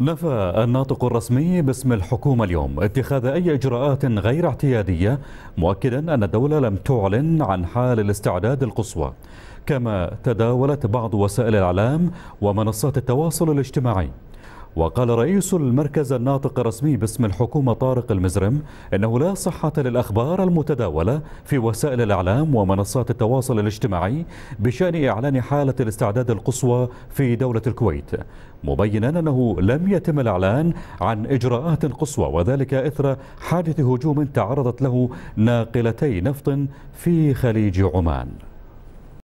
نفى الناطق الرسمي باسم الحكومة اليوم اتخاذ أي إجراءات غير اعتيادية مؤكدا أن الدولة لم تعلن عن حال الاستعداد القصوى كما تداولت بعض وسائل الإعلام ومنصات التواصل الاجتماعي وقال رئيس المركز الناطق الرسمي باسم الحكومة طارق المزرم إنه لا صحة للأخبار المتداولة في وسائل الإعلام ومنصات التواصل الاجتماعي بشأن إعلان حالة الاستعداد القصوى في دولة الكويت مبينا أنه لم يتم الإعلان عن إجراءات قصوى وذلك إثر حادث هجوم تعرضت له ناقلتي نفط في خليج عمان